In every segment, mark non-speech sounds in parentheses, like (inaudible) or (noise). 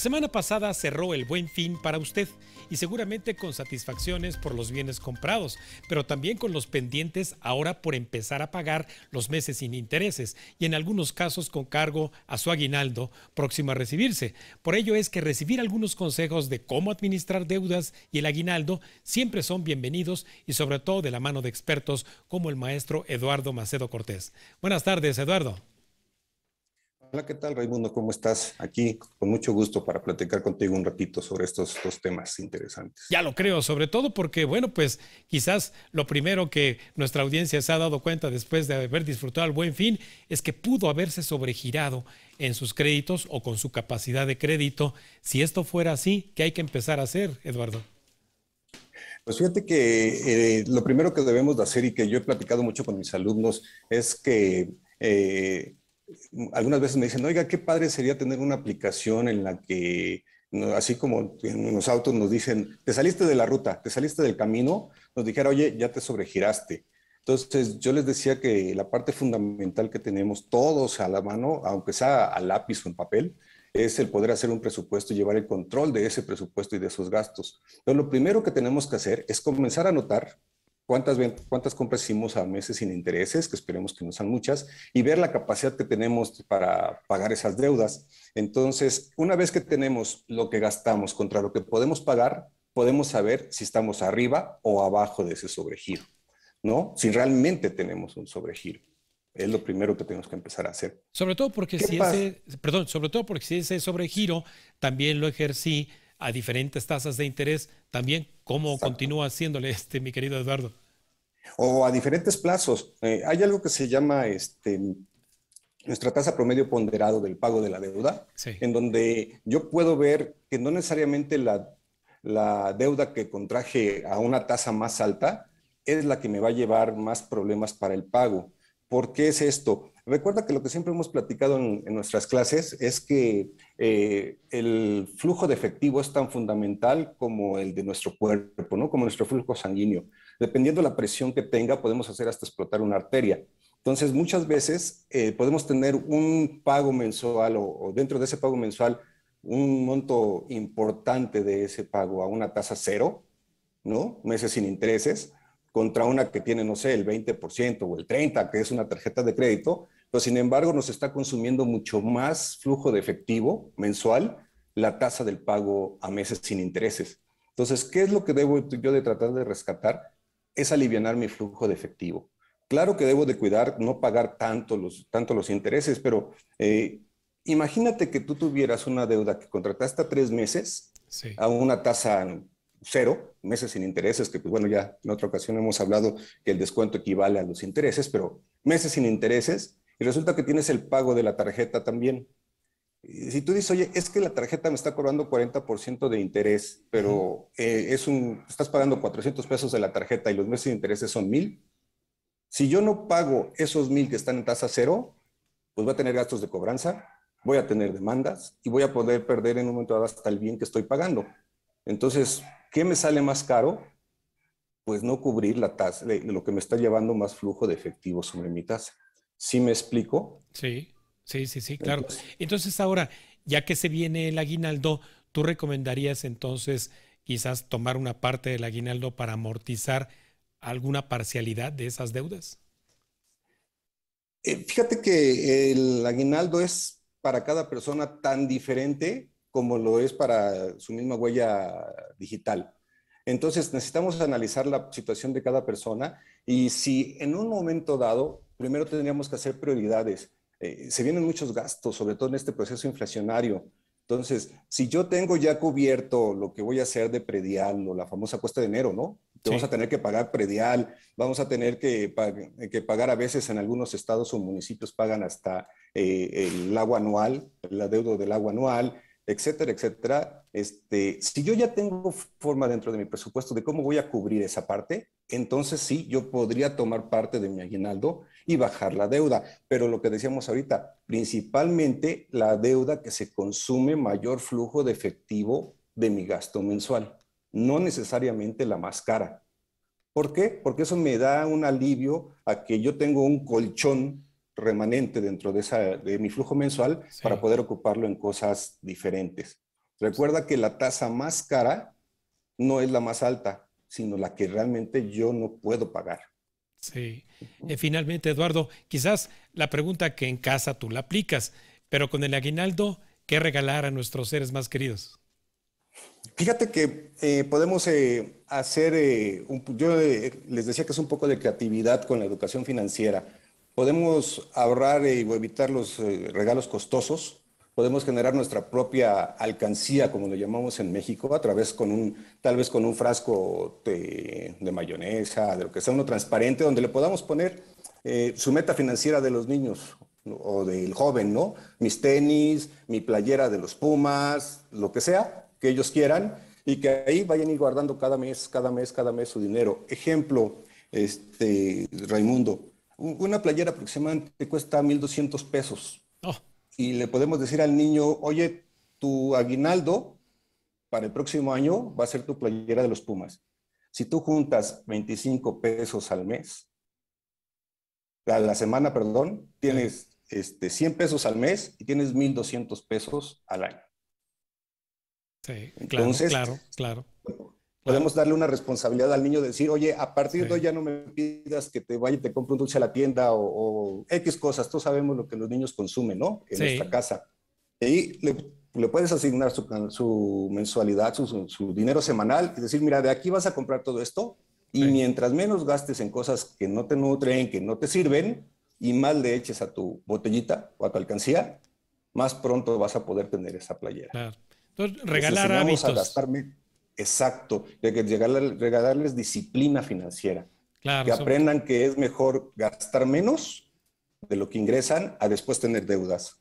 semana pasada cerró el buen fin para usted y seguramente con satisfacciones por los bienes comprados, pero también con los pendientes ahora por empezar a pagar los meses sin intereses y en algunos casos con cargo a su aguinaldo próximo a recibirse. Por ello es que recibir algunos consejos de cómo administrar deudas y el aguinaldo siempre son bienvenidos y sobre todo de la mano de expertos como el maestro Eduardo Macedo Cortés. Buenas tardes, Eduardo. Hola, ¿qué tal Raimundo? ¿Cómo estás? Aquí con mucho gusto para platicar contigo un ratito sobre estos dos temas interesantes. Ya lo creo, sobre todo porque, bueno, pues quizás lo primero que nuestra audiencia se ha dado cuenta después de haber disfrutado al buen fin es que pudo haberse sobregirado en sus créditos o con su capacidad de crédito. Si esto fuera así, ¿qué hay que empezar a hacer, Eduardo? Pues fíjate que eh, lo primero que debemos de hacer y que yo he platicado mucho con mis alumnos es que... Eh, algunas veces me dicen, oiga, qué padre sería tener una aplicación en la que, así como en los autos nos dicen, te saliste de la ruta, te saliste del camino, nos dijera, oye, ya te sobregiraste. Entonces, yo les decía que la parte fundamental que tenemos todos a la mano, aunque sea a lápiz o en papel, es el poder hacer un presupuesto y llevar el control de ese presupuesto y de esos gastos. Entonces, lo primero que tenemos que hacer es comenzar a notar cuántas, cuántas compras hicimos a meses sin intereses, que esperemos que no sean muchas, y ver la capacidad que tenemos para pagar esas deudas. Entonces, una vez que tenemos lo que gastamos contra lo que podemos pagar, podemos saber si estamos arriba o abajo de ese sobregiro, ¿no? Si realmente tenemos un sobregiro. Es lo primero que tenemos que empezar a hacer. Sobre todo porque si perdón, sobre todo porque si ese sobregiro también lo ejercí a diferentes tasas de interés, también ¿Cómo continúa haciéndole este, mi querido Eduardo? O a diferentes plazos. Eh, hay algo que se llama este, nuestra tasa promedio ponderado del pago de la deuda, en donde yo puedo ver que no necesariamente la deuda que contraje a una tasa más alta es la que me va a llevar más problemas para el pago ¿Por qué es esto? Recuerda que lo que siempre hemos platicado en, nuestras clases es que eh, el flujo de efectivo es tan fundamental como el de nuestro cuerpo, ¿no? Como nuestro flujo sanguíneo. Dependiendo de la presión que tenga, podemos hacer hasta explotar una arteria. Entonces, muchas veces eh, podemos tener un pago mensual o, o dentro de ese pago mensual un monto importante de ese pago a una tasa cero, ¿no? Meses sin intereses contra una que tiene, no sé, el 20% o el 30%, que es una tarjeta de crédito, pero sin embargo nos está consumiendo mucho más flujo de efectivo mensual la tasa del pago a meses sin intereses. Entonces, ¿qué es lo que debo yo de tratar de rescatar? Es aliviar mi flujo de efectivo. Claro que debo de cuidar, no pagar tanto los, tanto los intereses, pero eh, imagínate que tú tuvieras una deuda que contrataste a tres meses a una tasa cero, meses sin intereses, que pues bueno, ya en otra ocasión hemos hablado que el descuento equivale a los intereses, pero meses sin intereses y resulta que tienes el pago de la tarjeta también. Si tú dices, oye, es que la tarjeta me está cobrando 40% de interés, pero eh, es un, estás pagando 400 pesos de la tarjeta y los meses de intereses son 1000. Si yo no pago esos 1000 que están en tasa cero, pues va a tener gastos de cobranza, voy a tener demandas y voy a poder perder en un momento dado hasta el bien que estoy pagando. Entonces, ¿Qué me sale más caro? Pues no cubrir la tasa, lo que me está llevando más flujo de efectivo sobre mi tasa. ¿Sí me explico? Sí, sí, sí, sí, claro. Entonces, ahora, ya que se viene el aguinaldo, ¿tú recomendarías entonces quizás tomar una parte del aguinaldo para amortizar alguna parcialidad de esas deudas? Eh, fíjate que el aguinaldo es para cada persona tan diferente como lo es para su misma huella digital. Entonces necesitamos analizar la situación de cada persona y si en un momento dado, primero tendríamos que hacer prioridades. Eh, se vienen muchos gastos, sobre todo en este proceso inflacionario. Entonces, si yo tengo ya cubierto lo que voy a hacer de predial o la famosa cuesta de enero, ¿no? Vamos a tener que pagar predial, vamos a tener que, pagar a veces en algunos estados o municipios pagan hasta eh, el agua anual, la deuda del agua anual, etcétera, etcétera. Este, si yo ya tengo forma dentro de mi presupuesto de cómo voy a cubrir esa parte, entonces sí, yo podría tomar parte de mi aguinaldo y bajar la deuda. Pero lo que decíamos ahorita, principalmente la deuda que se consume mayor flujo de efectivo de mi gasto mensual, no necesariamente la más cara. ¿Por qué? Porque eso me da un alivio a que yo tengo un colchón remanente dentro de, mi flujo mensual para poder ocuparlo en cosas diferentes. Recuerda que la tasa más cara no es la más alta, sino la que realmente yo no puedo pagar. Sí. Eh, finalmente, Eduardo, quizás la pregunta que en casa tú la aplicas, pero con el aguinaldo, ¿qué regalar a nuestros seres más queridos? Fíjate que eh, podemos eh, hacer, un, yo les decía que es un poco de creatividad con la educación financiera podemos ahorrar y evitar los eh, regalos costosos, podemos generar nuestra propia alcancía, como lo llamamos en México, a través con un, tal vez con un frasco de, mayonesa, de lo que sea uno transparente, donde le podamos poner eh, su meta financiera de los niños o del joven, ¿no? Mis tenis, mi playera de los Pumas, lo que sea que ellos quieran y que ahí vayan y guardando cada mes, cada mes, cada mes su dinero. Ejemplo, este, Raimundo, una playera aproximadamente cuesta 1.200 pesos. Oh. Y le podemos decir al niño, oye, tu aguinaldo para el próximo año va a ser tu playera de los Pumas. Si tú juntas 25 pesos al mes, a la semana, perdón, tienes este, 100 pesos al mes y tienes 1.200 pesos al año. Sí, claro, claro, claro. Podemos darle una responsabilidad al niño de decir, oye, a partir de hoy ya no me pidas que te vaya y te compre un dulce a la tienda o, X cosas. Todos sabemos lo que los niños consumen, ¿no? En nuestra casa. Y le, puedes asignar su, su mensualidad, su, su, dinero semanal y decir, mira, de aquí vas a comprar todo esto y mientras menos gastes en cosas que no te nutren, que no te sirven y más le eches a tu botellita o a tu alcancía, más pronto vas a poder tener esa playera. Entonces, regalar hábitos. A gastarme exacto, de que regalarles disciplina financiera. que aprendan que es mejor gastar menos de lo que ingresan a después tener deudas.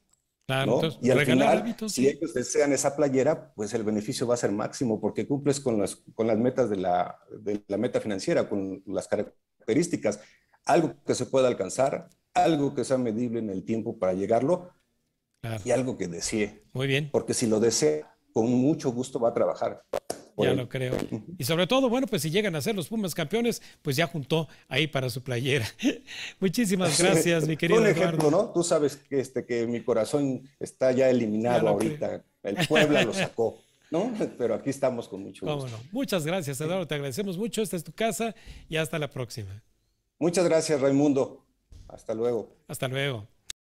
Claro, y al final, si ellos desean esa playera, pues el beneficio va a ser máximo porque cumples con las, con las metas de la, meta financiera, con las características, algo que se pueda alcanzar, algo que sea medible en el tiempo para llegarlo y algo que desee. Muy bien. Porque si lo desea, con mucho gusto va a trabajar. Ya lo creo. Y sobre todo, bueno, pues si llegan a ser los Pumas campeones, pues ya juntó ahí para su playera. (laughs) Muchísimas gracias, mi querido. Un ejemplo, ¿no? Tú sabes que, este, que mi corazón está ya eliminado ahorita. El Puebla lo (laughs) sacó. ¿No? Pero aquí estamos con mucho gusto. Muchas gracias, Eduardo. Te agradecemos mucho. Esta es tu casa y hasta la próxima. Muchas gracias, Raimundo. Hasta luego. Hasta luego.